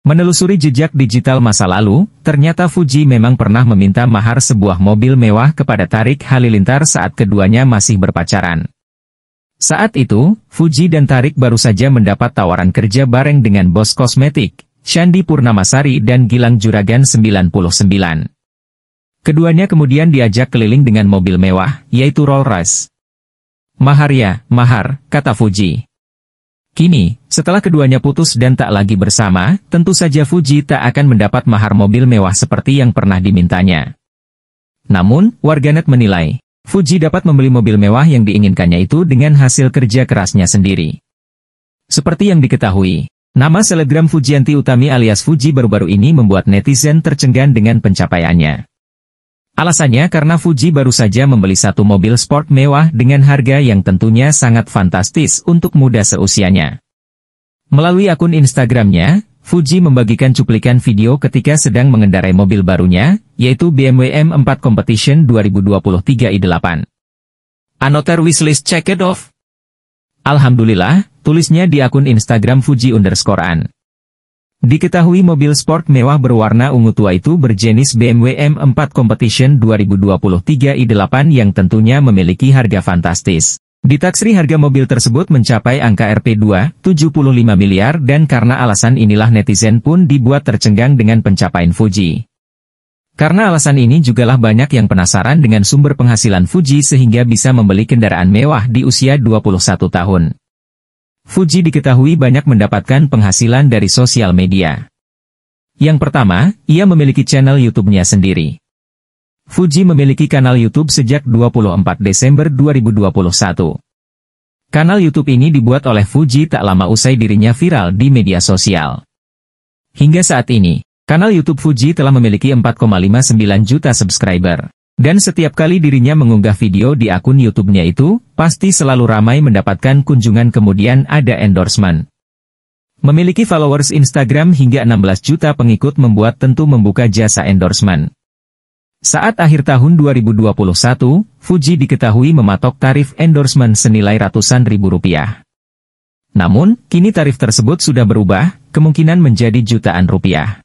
Menelusuri jejak digital masa lalu, ternyata Fuji memang pernah meminta mahar sebuah mobil mewah kepada Tarik Halilintar saat keduanya masih berpacaran. Saat itu, Fuji dan Tarik baru saja mendapat tawaran kerja bareng dengan bos kosmetik, Shandi Purnamasari dan Gilang Juragan 99. Keduanya kemudian diajak keliling dengan mobil mewah, yaitu Rolls Royce. Mahar ya, mahar, kata Fuji. Kini, setelah keduanya putus dan tak lagi bersama, tentu saja Fuji tak akan mendapat mahar mobil mewah seperti yang pernah dimintanya. Namun, warganet menilai, Fuji dapat membeli mobil mewah yang diinginkannya itu dengan hasil kerja kerasnya sendiri. Seperti yang diketahui, nama selebgram Fujianti Utami alias Fuji baru-baru ini membuat netizen tercenggan dengan pencapaiannya. Alasannya karena Fuji baru saja membeli satu mobil sport mewah dengan harga yang tentunya sangat fantastis untuk muda seusianya. Melalui akun Instagramnya, Fuji membagikan cuplikan video ketika sedang mengendarai mobil barunya, yaitu BMW M4 Competition 2023 i8. Anoter wishlist check it off. Alhamdulillah, tulisnya di akun Instagram Fuji underscore an. Diketahui mobil sport mewah berwarna ungu tua itu berjenis BMW M4 Competition 2023 i8 yang tentunya memiliki harga fantastis. Ditaksri harga mobil tersebut mencapai angka rp 275 miliar dan karena alasan inilah netizen pun dibuat tercengang dengan pencapaian Fuji. Karena alasan ini jugalah banyak yang penasaran dengan sumber penghasilan Fuji sehingga bisa membeli kendaraan mewah di usia 21 tahun. Fuji diketahui banyak mendapatkan penghasilan dari sosial media. Yang pertama, ia memiliki channel YouTube-nya sendiri. Fuji memiliki kanal YouTube sejak 24 Desember 2021. Kanal YouTube ini dibuat oleh Fuji tak lama usai dirinya viral di media sosial. Hingga saat ini, kanal YouTube Fuji telah memiliki 4,59 juta subscriber. Dan setiap kali dirinya mengunggah video di akun YouTube-nya itu, pasti selalu ramai mendapatkan kunjungan kemudian ada endorsement. Memiliki followers Instagram hingga 16 juta pengikut membuat tentu membuka jasa endorsement. Saat akhir tahun 2021, Fuji diketahui mematok tarif endorsement senilai ratusan ribu rupiah. Namun, kini tarif tersebut sudah berubah, kemungkinan menjadi jutaan rupiah.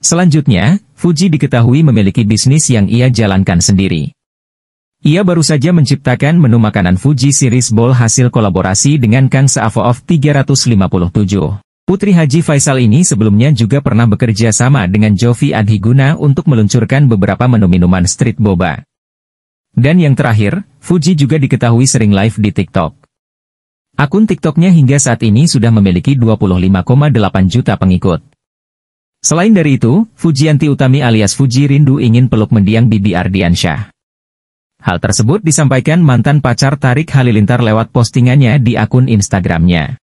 Selanjutnya, Fuji diketahui memiliki bisnis yang ia jalankan sendiri. Ia baru saja menciptakan menu makanan Fuji Series Bowl hasil kolaborasi dengan Kang of 357. Putri Haji Faisal ini sebelumnya juga pernah bekerja sama dengan Jovi Adhiguna untuk meluncurkan beberapa menu minuman street boba. Dan yang terakhir, Fuji juga diketahui sering live di TikTok. Akun TikToknya hingga saat ini sudah memiliki 25,8 juta pengikut. Selain dari itu, Fujianti Utami alias Fuji rindu ingin peluk mendiang Bibi Ardiansyah. Hal tersebut disampaikan mantan pacar Tarik Halilintar lewat postingannya di akun Instagramnya.